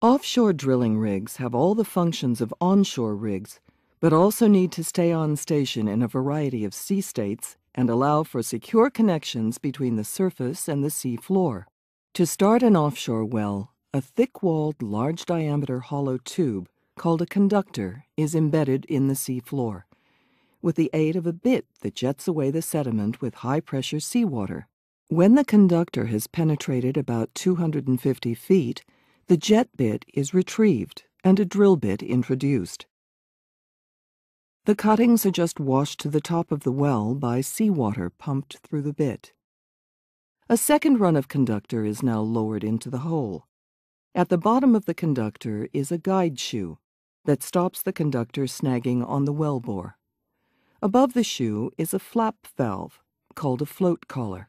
Offshore drilling rigs have all the functions of onshore rigs, but also need to stay on station in a variety of sea states and allow for secure connections between the surface and the sea floor. To start an offshore well, a thick-walled, large-diameter hollow tube, called a conductor, is embedded in the sea floor. With the aid of a bit that jets away the sediment with high-pressure seawater. When the conductor has penetrated about 250 feet, the jet bit is retrieved and a drill bit introduced. The cuttings are just washed to the top of the well by seawater pumped through the bit. A second run of conductor is now lowered into the hole. At the bottom of the conductor is a guide shoe that stops the conductor snagging on the well bore. Above the shoe is a flap valve called a float collar.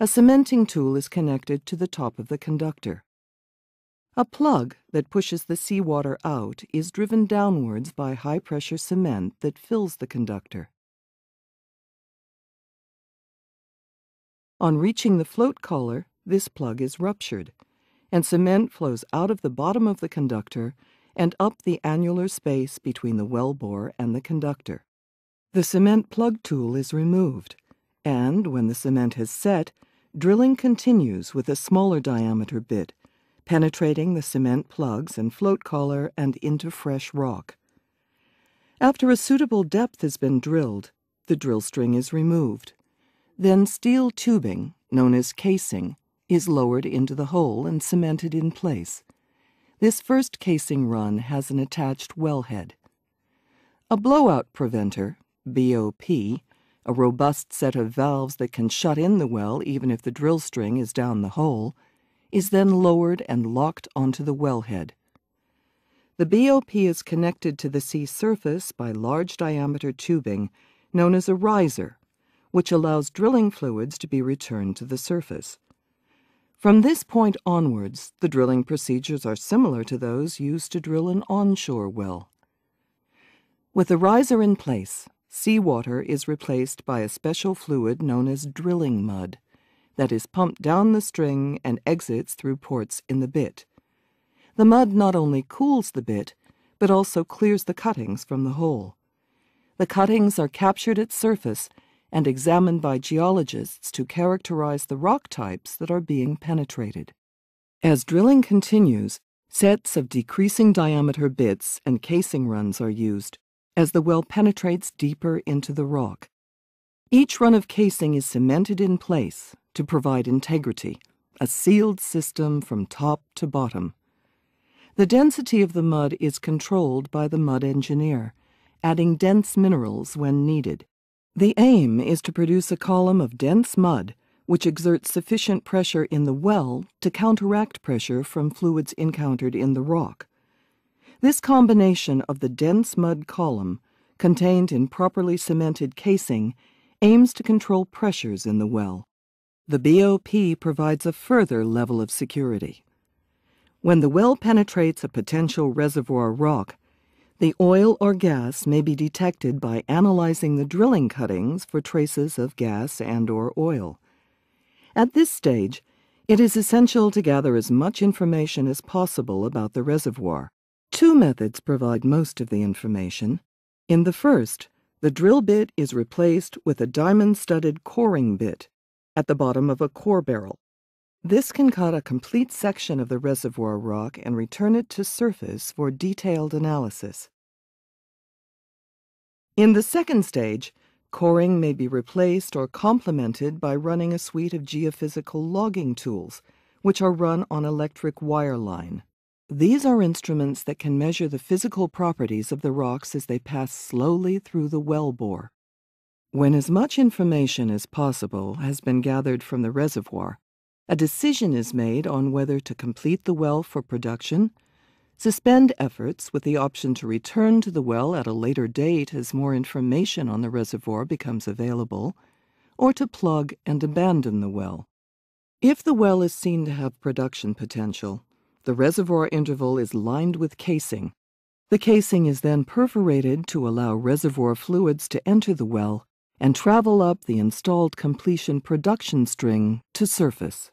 A cementing tool is connected to the top of the conductor. A plug that pushes the seawater out is driven downwards by high pressure cement that fills the conductor. On reaching the float collar, this plug is ruptured, and cement flows out of the bottom of the conductor and up the annular space between the wellbore and the conductor. The cement plug tool is removed, and when the cement has set, drilling continues with a smaller diameter bit penetrating the cement plugs and float collar and into fresh rock. After a suitable depth has been drilled, the drill string is removed. Then steel tubing, known as casing, is lowered into the hole and cemented in place. This first casing run has an attached wellhead. A blowout preventer, BOP, a robust set of valves that can shut in the well even if the drill string is down the hole, is then lowered and locked onto the wellhead. The BOP is connected to the sea surface by large diameter tubing known as a riser, which allows drilling fluids to be returned to the surface. From this point onwards, the drilling procedures are similar to those used to drill an onshore well. With the riser in place, seawater is replaced by a special fluid known as drilling mud that is pumped down the string and exits through ports in the bit. The mud not only cools the bit, but also clears the cuttings from the hole. The cuttings are captured at surface and examined by geologists to characterize the rock types that are being penetrated. As drilling continues, sets of decreasing diameter bits and casing runs are used as the well penetrates deeper into the rock. Each run of casing is cemented in place to provide integrity, a sealed system from top to bottom. The density of the mud is controlled by the mud engineer, adding dense minerals when needed. The aim is to produce a column of dense mud which exerts sufficient pressure in the well to counteract pressure from fluids encountered in the rock. This combination of the dense mud column, contained in properly cemented casing, aims to control pressures in the well. The BOP provides a further level of security. When the well penetrates a potential reservoir rock, the oil or gas may be detected by analyzing the drilling cuttings for traces of gas and or oil. At this stage, it is essential to gather as much information as possible about the reservoir. Two methods provide most of the information. In the first, the drill bit is replaced with a diamond-studded coring bit at the bottom of a core barrel. This can cut a complete section of the reservoir rock and return it to surface for detailed analysis. In the second stage, coring may be replaced or complemented by running a suite of geophysical logging tools, which are run on electric wire line. These are instruments that can measure the physical properties of the rocks as they pass slowly through the wellbore. When as much information as possible has been gathered from the reservoir, a decision is made on whether to complete the well for production, suspend efforts with the option to return to the well at a later date as more information on the reservoir becomes available, or to plug and abandon the well. If the well is seen to have production potential, the reservoir interval is lined with casing. The casing is then perforated to allow reservoir fluids to enter the well and travel up the installed completion production string to surface.